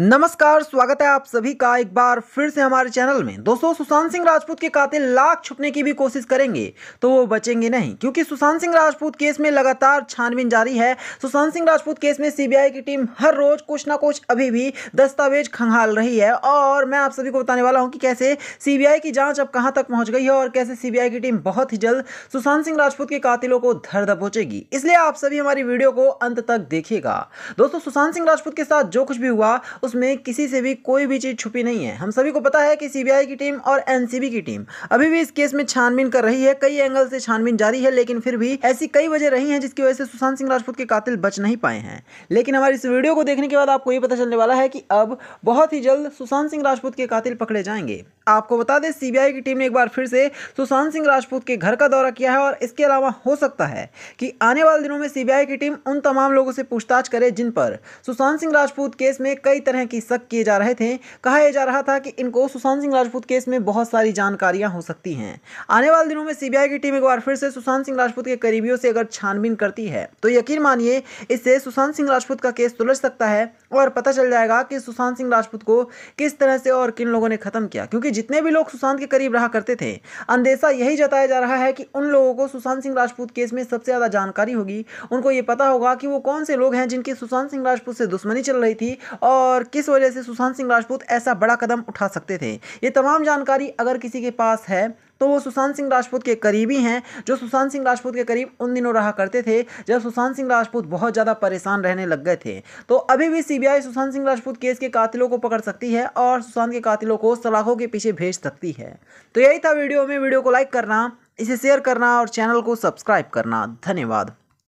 नमस्कार स्वागत है आप सभी का एक बार फिर से हमारे चैनल में दोस्तों सुशांत सिंह राजपूत के कातिल लाख छुपने की भी कोशिश करेंगे तो वो बचेंगे नहीं क्योंकि सुशांत सिंह राजपूत केस में लगातार छानबीन जारी है सुशांत सिंह राजपूत केस में सीबीआई की टीम हर रोज कुछ ना कुछ अभी भी दस्तावेज खंगाल रही है और मैं आप सभी को बताने वाला हूँ कि कैसे सीबीआई की जाँच अब कहाँ तक पहुँच गई है और कैसे सीबीआई की टीम बहुत ही जल्द सुशांत सिंह राजपूत के कातिलों को धर दबोचेगी इसलिए आप सभी हमारी वीडियो को अंत तक देखेगा दोस्तों सुशांत सिंह राजपूत के साथ जो कुछ भी हुआ उसमें किसी से भी कोई भी चीज़ छुपी नहीं है हम सभी को पता है कि सीबीआई की टीम और एनसीबी की टीम अभी भी इस केस में छानबीन कर रही है कई एंगल से छानबीन जारी है लेकिन फिर भी ऐसी कई वजह रही हैं जिसकी वजह से सुशांत सिंह राजपूत के कातिल बच नहीं पाए हैं लेकिन हमारे इस वीडियो को देखने के बाद आपको ये पता चलने वाला है कि अब बहुत ही जल्द सुशांत सिंह राजपूत के कातिल पकड़े जाएंगे आपको बता दें सीबीआई की टीम ने एक बार फिर से सुशांत सिंह राजपूत के घर का दौरा किया है और इसके अलावा हो सकता है कि आने वाले दिनों में सीबीआई की टीम उन तमाम लोगों से पूछताछ करे जिन पर सुशांत सिंह राजपूत केस में कई तरह की शक किए जा रहे थे कहा जा रहा था कि इनको सुशांत सिंह राजपूत केस में बहुत सारी जानकारियां हो सकती हैं आने वाले दिनों में सीबीआई की टीम एक बार फिर से सुशांत सिंह राजपूत के करीबियों से अगर छानबीन करती है तो यकीन मानिए इससे सुशांत सिंह राजपूत का केस सुलझ सकता है और पता चल जाएगा कि सुशांत सिंह राजपूत को किस तरह से और किन लोगों ने खत्म किया क्योंकि जितने भी लोग सुशांत के करीब रहा करते थे अंदेशा यही जताया जा रहा है कि उन लोगों को सुशांत सिंह राजपूत केस में सबसे ज़्यादा जानकारी होगी उनको ये पता होगा कि वो कौन से लोग हैं जिनकी सुशांत सिंह राजपूत से दुश्मनी चल रही थी और किस वजह से सुशांत सिंह राजपूत ऐसा बड़ा कदम उठा सकते थे ये तमाम जानकारी अगर किसी के पास है तो वो सुशांत सिंह राजपूत के करीबी हैं जो सुशांत सिंह राजपूत के करीब उन दिनों रहा करते थे जब सुशांत सिंह राजपूत बहुत ज़्यादा परेशान रहने लग गए थे तो अभी भी सीबीआई सुशांत सिंह राजपूत केस के कातिलों को पकड़ सकती है और सुशांत के कातिलों को सलाखों के पीछे भेज सकती है तो यही था वीडियो में वीडियो को लाइक करना इसे शेयर करना और चैनल को सब्सक्राइब करना धन्यवाद